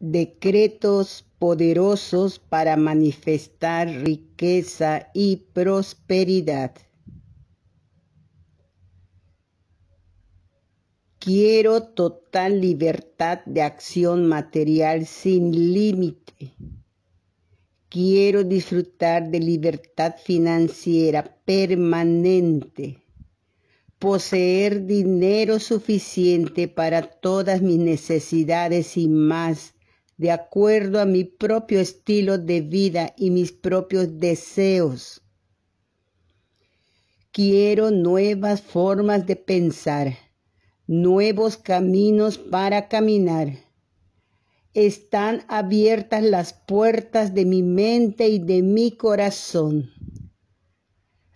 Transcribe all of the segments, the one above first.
decretos poderosos para manifestar riqueza y prosperidad. Quiero total libertad de acción material sin límite. Quiero disfrutar de libertad financiera permanente. Poseer dinero suficiente para todas mis necesidades y más de acuerdo a mi propio estilo de vida y mis propios deseos. Quiero nuevas formas de pensar, nuevos caminos para caminar. Están abiertas las puertas de mi mente y de mi corazón.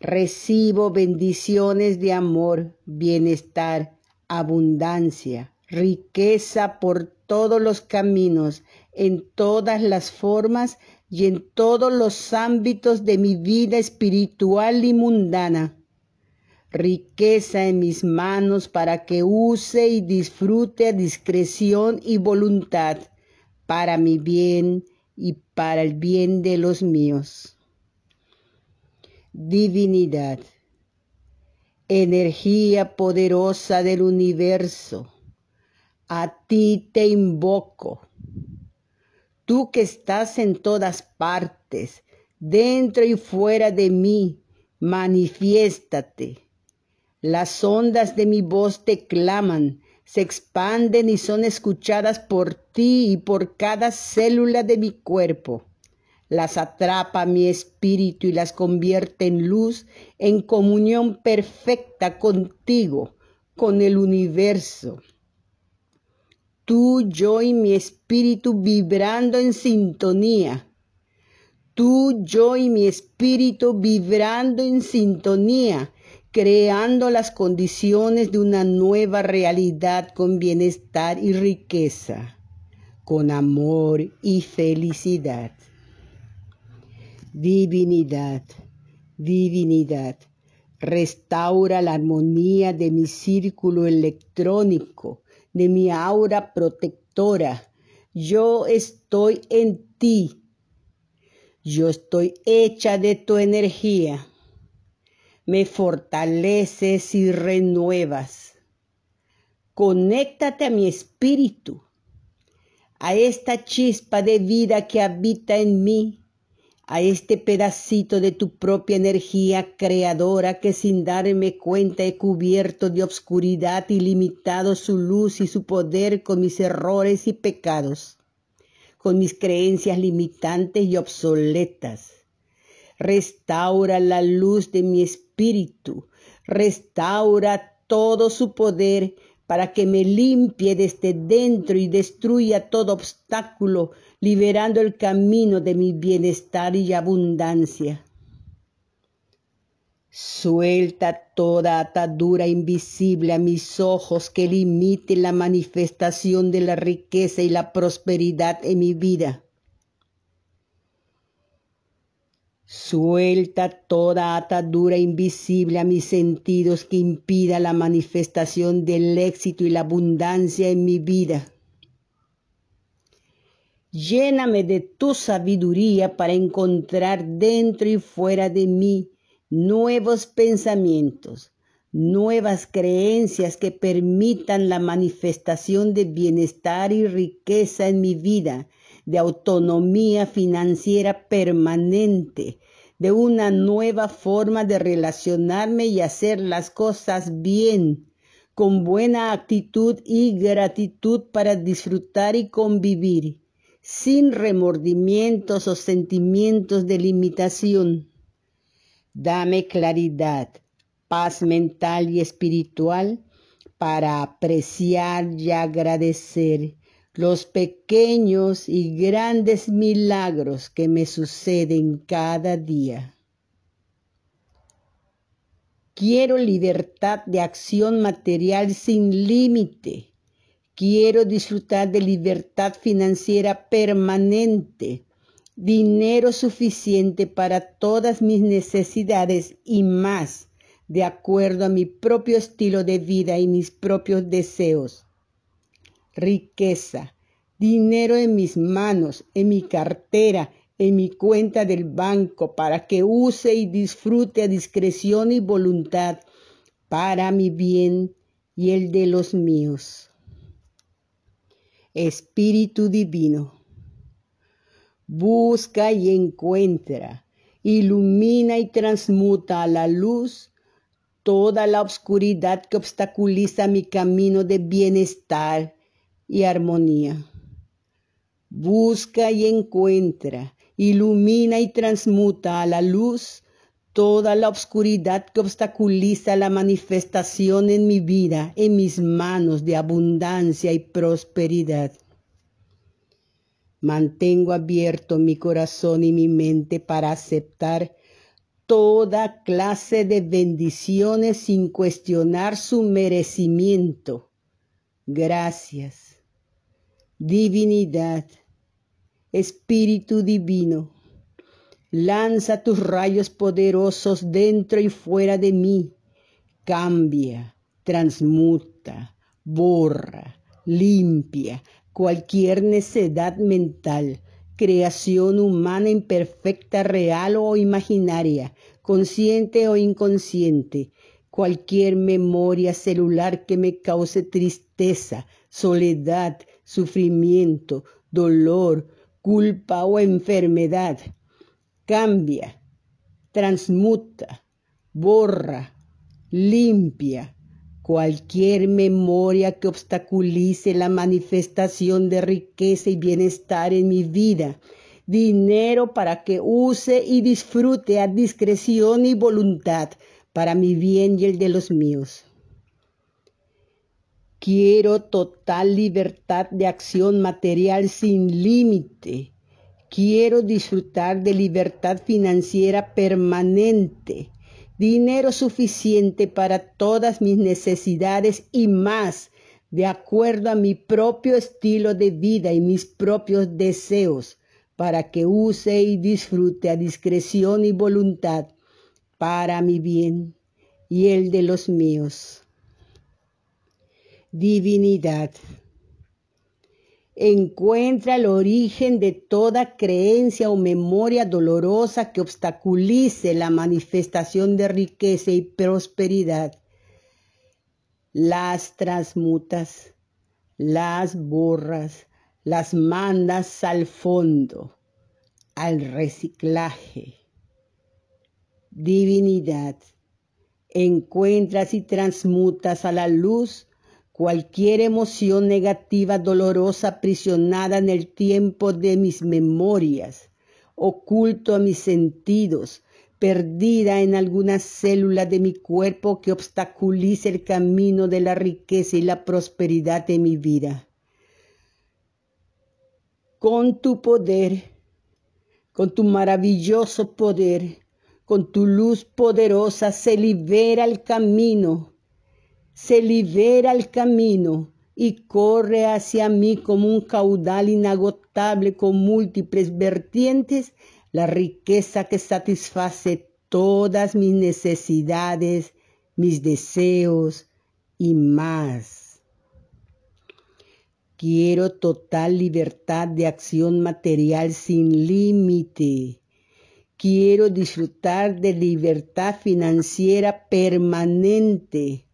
Recibo bendiciones de amor, bienestar, abundancia, riqueza por todos los caminos, en todas las formas y en todos los ámbitos de mi vida espiritual y mundana. Riqueza en mis manos para que use y disfrute a discreción y voluntad para mi bien y para el bien de los míos. Divinidad, energía poderosa del universo a ti te invoco. Tú que estás en todas partes, dentro y fuera de mí, manifiéstate. Las ondas de mi voz te claman, se expanden y son escuchadas por ti y por cada célula de mi cuerpo. Las atrapa mi espíritu y las convierte en luz, en comunión perfecta contigo, con el universo tú, yo y mi espíritu vibrando en sintonía. Tú, yo y mi espíritu vibrando en sintonía, creando las condiciones de una nueva realidad con bienestar y riqueza, con amor y felicidad. Divinidad, divinidad, restaura la armonía de mi círculo electrónico de mi aura protectora. Yo estoy en ti. Yo estoy hecha de tu energía. Me fortaleces y renuevas. Conéctate a mi espíritu, a esta chispa de vida que habita en mí a este pedacito de tu propia energía creadora que sin darme cuenta he cubierto de obscuridad y limitado su luz y su poder con mis errores y pecados, con mis creencias limitantes y obsoletas. Restaura la luz de mi espíritu, restaura todo su poder para que me limpie desde dentro y destruya todo obstáculo, liberando el camino de mi bienestar y abundancia. Suelta toda atadura invisible a mis ojos que limite la manifestación de la riqueza y la prosperidad en mi vida. Suelta toda atadura invisible a mis sentidos que impida la manifestación del éxito y la abundancia en mi vida. Lléname de tu sabiduría para encontrar dentro y fuera de mí nuevos pensamientos, nuevas creencias que permitan la manifestación de bienestar y riqueza en mi vida de autonomía financiera permanente, de una nueva forma de relacionarme y hacer las cosas bien, con buena actitud y gratitud para disfrutar y convivir, sin remordimientos o sentimientos de limitación. Dame claridad, paz mental y espiritual para apreciar y agradecer los pequeños y grandes milagros que me suceden cada día. Quiero libertad de acción material sin límite. Quiero disfrutar de libertad financiera permanente, dinero suficiente para todas mis necesidades y más, de acuerdo a mi propio estilo de vida y mis propios deseos riqueza, dinero en mis manos, en mi cartera, en mi cuenta del banco, para que use y disfrute a discreción y voluntad para mi bien y el de los míos. Espíritu Divino, busca y encuentra, ilumina y transmuta a la luz toda la obscuridad que obstaculiza mi camino de bienestar y armonía. Busca y encuentra, ilumina y transmuta a la luz toda la obscuridad que obstaculiza la manifestación en mi vida, en mis manos de abundancia y prosperidad. Mantengo abierto mi corazón y mi mente para aceptar toda clase de bendiciones sin cuestionar su merecimiento. Gracias divinidad, Espíritu Divino, lanza tus rayos poderosos dentro y fuera de mí, cambia, transmuta, borra, limpia cualquier necedad mental, creación humana imperfecta, real o imaginaria, consciente o inconsciente, cualquier memoria celular que me cause tristeza, soledad, sufrimiento, dolor, culpa o enfermedad. Cambia, transmuta, borra, limpia cualquier memoria que obstaculice la manifestación de riqueza y bienestar en mi vida. Dinero para que use y disfrute a discreción y voluntad para mi bien y el de los míos. Quiero total libertad de acción material sin límite. Quiero disfrutar de libertad financiera permanente, dinero suficiente para todas mis necesidades y más, de acuerdo a mi propio estilo de vida y mis propios deseos, para que use y disfrute a discreción y voluntad para mi bien y el de los míos divinidad. Encuentra el origen de toda creencia o memoria dolorosa que obstaculice la manifestación de riqueza y prosperidad. Las transmutas, las borras, las mandas al fondo, al reciclaje. Divinidad, encuentras y transmutas a la luz Cualquier emoción negativa dolorosa aprisionada en el tiempo de mis memorias, oculto a mis sentidos, perdida en alguna célula de mi cuerpo que obstaculice el camino de la riqueza y la prosperidad de mi vida. Con tu poder, con tu maravilloso poder, con tu luz poderosa se libera el camino se libera el camino y corre hacia mí como un caudal inagotable con múltiples vertientes, la riqueza que satisface todas mis necesidades, mis deseos y más. Quiero total libertad de acción material sin límite. Quiero disfrutar de libertad financiera permanente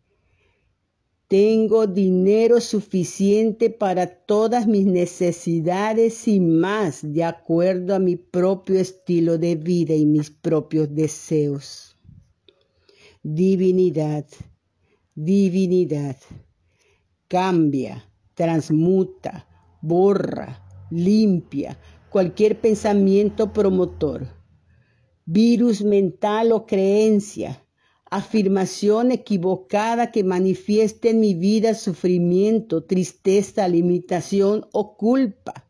tengo dinero suficiente para todas mis necesidades y más, de acuerdo a mi propio estilo de vida y mis propios deseos. Divinidad, divinidad, cambia, transmuta, borra, limpia cualquier pensamiento promotor, virus mental o creencia afirmación equivocada que manifieste en mi vida sufrimiento, tristeza, limitación o culpa.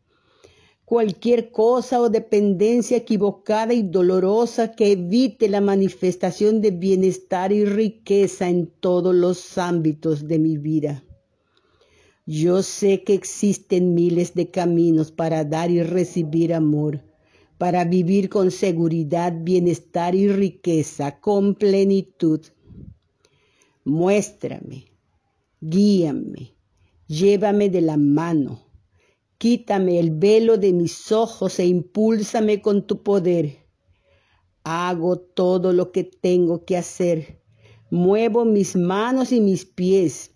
Cualquier cosa o dependencia equivocada y dolorosa que evite la manifestación de bienestar y riqueza en todos los ámbitos de mi vida. Yo sé que existen miles de caminos para dar y recibir amor para vivir con seguridad, bienestar y riqueza, con plenitud. Muéstrame, guíame, llévame de la mano, quítame el velo de mis ojos e impúlsame con tu poder. Hago todo lo que tengo que hacer, muevo mis manos y mis pies,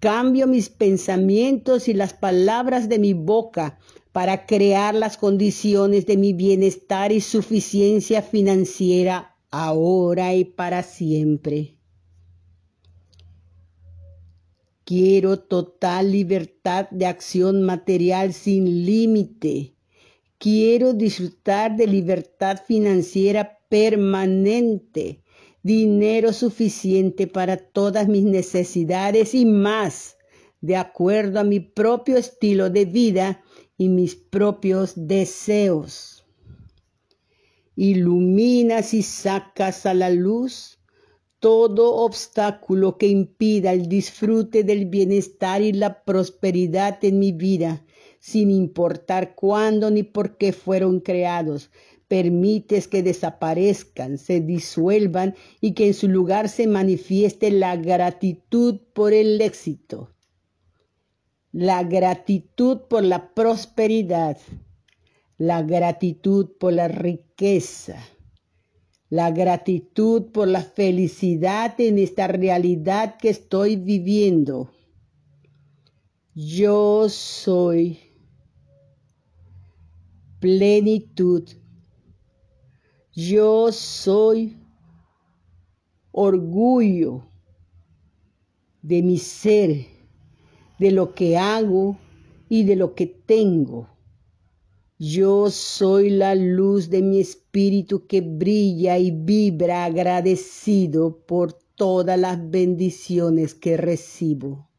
cambio mis pensamientos y las palabras de mi boca para crear las condiciones de mi bienestar y suficiencia financiera ahora y para siempre. Quiero total libertad de acción material sin límite. Quiero disfrutar de libertad financiera permanente, dinero suficiente para todas mis necesidades y más, de acuerdo a mi propio estilo de vida y mis propios deseos. Iluminas y sacas a la luz todo obstáculo que impida el disfrute del bienestar y la prosperidad en mi vida, sin importar cuándo ni por qué fueron creados. Permites que desaparezcan, se disuelvan y que en su lugar se manifieste la gratitud por el éxito la gratitud por la prosperidad, la gratitud por la riqueza, la gratitud por la felicidad en esta realidad que estoy viviendo. Yo soy plenitud. Yo soy orgullo de mi ser de lo que hago y de lo que tengo. Yo soy la luz de mi espíritu que brilla y vibra agradecido por todas las bendiciones que recibo.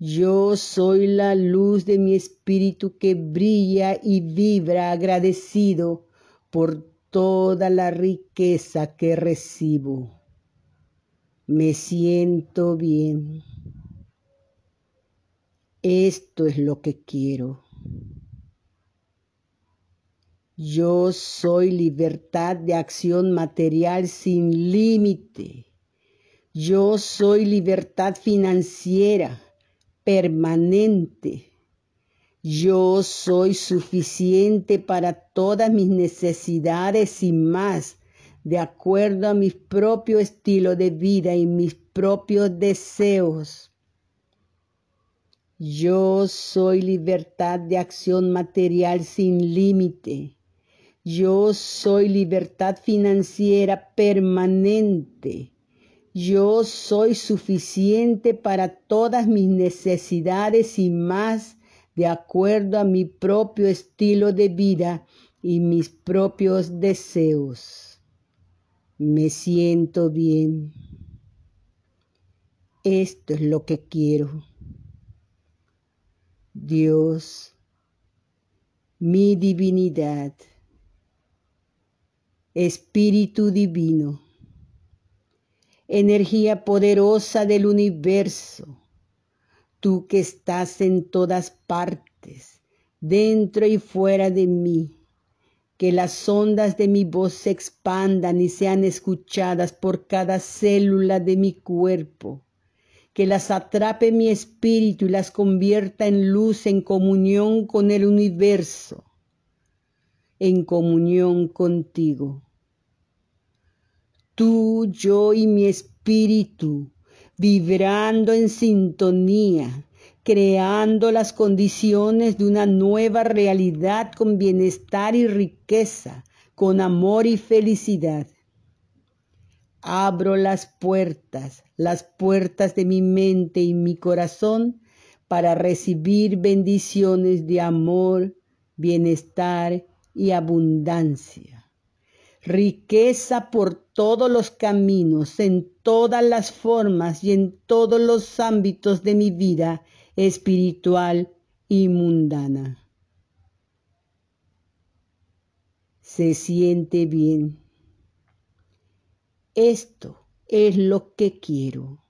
Yo soy la luz de mi espíritu que brilla y vibra agradecido por toda la riqueza que recibo. Me siento bien. Esto es lo que quiero. Yo soy libertad de acción material sin límite. Yo soy libertad financiera permanente. Yo soy suficiente para todas mis necesidades y más, de acuerdo a mi propio estilo de vida y mis propios deseos. Yo soy libertad de acción material sin límite. Yo soy libertad financiera permanente. Yo soy suficiente para todas mis necesidades y más de acuerdo a mi propio estilo de vida y mis propios deseos. Me siento bien. Esto es lo que quiero. Dios, mi divinidad, Espíritu Divino, energía poderosa del universo, tú que estás en todas partes, dentro y fuera de mí, que las ondas de mi voz se expandan y sean escuchadas por cada célula de mi cuerpo que las atrape mi espíritu y las convierta en luz, en comunión con el universo, en comunión contigo. Tú, yo y mi espíritu, vibrando en sintonía, creando las condiciones de una nueva realidad con bienestar y riqueza, con amor y felicidad. Abro las puertas, las puertas de mi mente y mi corazón para recibir bendiciones de amor, bienestar y abundancia. Riqueza por todos los caminos, en todas las formas y en todos los ámbitos de mi vida espiritual y mundana. Se siente bien esto es lo que quiero.